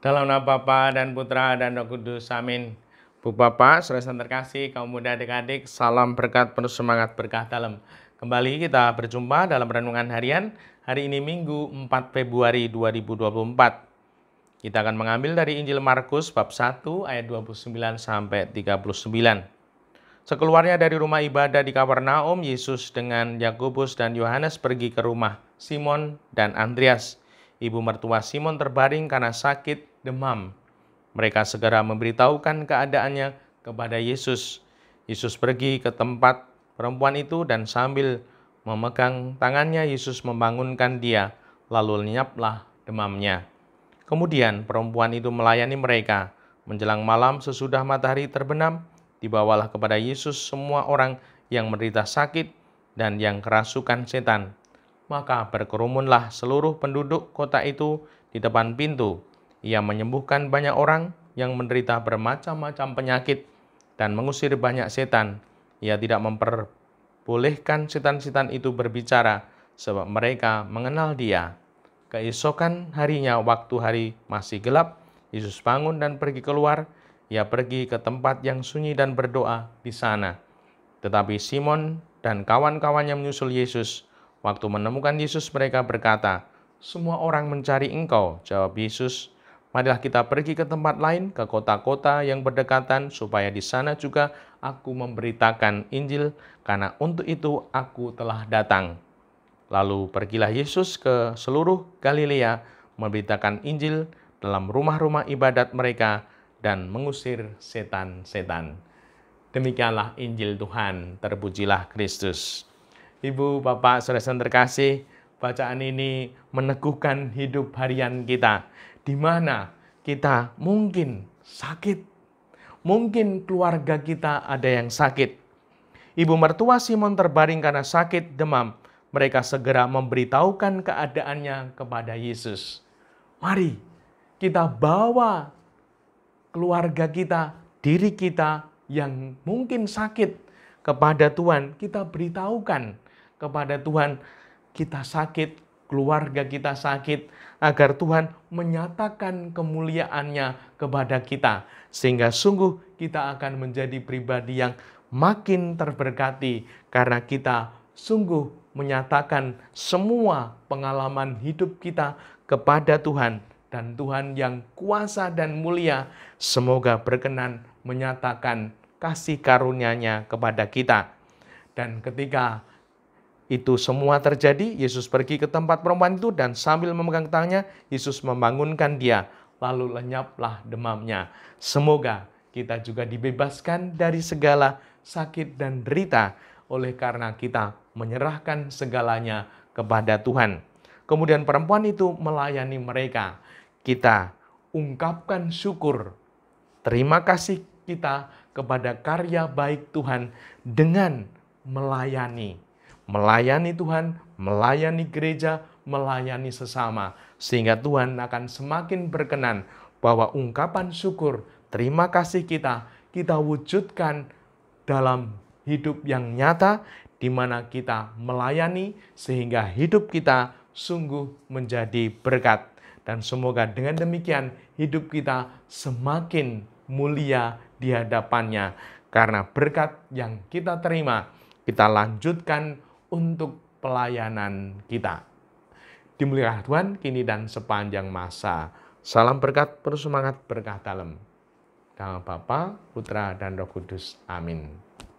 Dalam nama Bapa dan Putra dan Roh Kudus. Amin. Bu Bapak, saudara saudara terkasih, kaum muda adik-adik, salam berkat penuh semangat berkah dalam. Kembali kita berjumpa dalam renungan harian hari ini Minggu 4 Februari 2024. Kita akan mengambil dari Injil Markus bab 1 ayat 29 sampai 39. Sekeluarnya dari rumah ibadah di Kapernaum, Yesus dengan Yakobus dan Yohanes pergi ke rumah Simon dan Andreas. Ibu mertua Simon terbaring karena sakit demam. Mereka segera memberitahukan keadaannya kepada Yesus. Yesus pergi ke tempat perempuan itu dan sambil memegang tangannya Yesus membangunkan dia, lalu lenyaplah demamnya. Kemudian perempuan itu melayani mereka. Menjelang malam sesudah matahari terbenam, dibawalah kepada Yesus semua orang yang menderita sakit dan yang kerasukan setan. Maka berkerumunlah seluruh penduduk kota itu di depan pintu ia menyembuhkan banyak orang yang menderita bermacam-macam penyakit dan mengusir banyak setan. Ia tidak memperbolehkan setan-setan itu berbicara sebab mereka mengenal dia. Keesokan harinya waktu hari masih gelap, Yesus bangun dan pergi keluar. Ia pergi ke tempat yang sunyi dan berdoa di sana. Tetapi Simon dan kawan-kawannya menyusul Yesus. Waktu menemukan Yesus mereka berkata, semua orang mencari engkau, jawab Yesus. Marilah kita pergi ke tempat lain, ke kota-kota yang berdekatan, supaya di sana juga aku memberitakan Injil, karena untuk itu aku telah datang. Lalu pergilah Yesus ke seluruh Galilea, memberitakan Injil dalam rumah-rumah ibadat mereka, dan mengusir setan-setan. Demikianlah Injil Tuhan, terpujilah Kristus. Ibu, Bapak, saudara saudara terkasih, bacaan ini meneguhkan hidup harian kita di mana kita mungkin sakit. Mungkin keluarga kita ada yang sakit. Ibu mertua Simon terbaring karena sakit demam. Mereka segera memberitahukan keadaannya kepada Yesus. Mari kita bawa keluarga kita, diri kita yang mungkin sakit kepada Tuhan. Kita beritahukan kepada Tuhan, kita sakit, keluarga kita sakit, agar Tuhan menyatakan kemuliaannya kepada kita. Sehingga sungguh kita akan menjadi pribadi yang makin terberkati karena kita sungguh menyatakan semua pengalaman hidup kita kepada Tuhan dan Tuhan yang kuasa dan mulia semoga berkenan menyatakan kasih karunia-Nya kepada kita. Dan ketika itu semua terjadi, Yesus pergi ke tempat perempuan itu dan sambil memegang tangannya, Yesus membangunkan dia. Lalu lenyaplah demamnya. Semoga kita juga dibebaskan dari segala sakit dan derita oleh karena kita menyerahkan segalanya kepada Tuhan. Kemudian perempuan itu melayani mereka. Kita ungkapkan syukur. Terima kasih kita kepada karya baik Tuhan dengan melayani melayani Tuhan, melayani gereja, melayani sesama, sehingga Tuhan akan semakin berkenan bahwa ungkapan syukur, terima kasih kita, kita wujudkan dalam hidup yang nyata, di mana kita melayani sehingga hidup kita sungguh menjadi berkat. Dan semoga dengan demikian hidup kita semakin mulia di hadapannya. Karena berkat yang kita terima, kita lanjutkan untuk pelayanan kita. Dimuliakan Tuhan kini dan sepanjang masa. Salam berkat, bersemangat, berkah dalam. Dalam Bapa, Putra, dan Roh Kudus. Amin.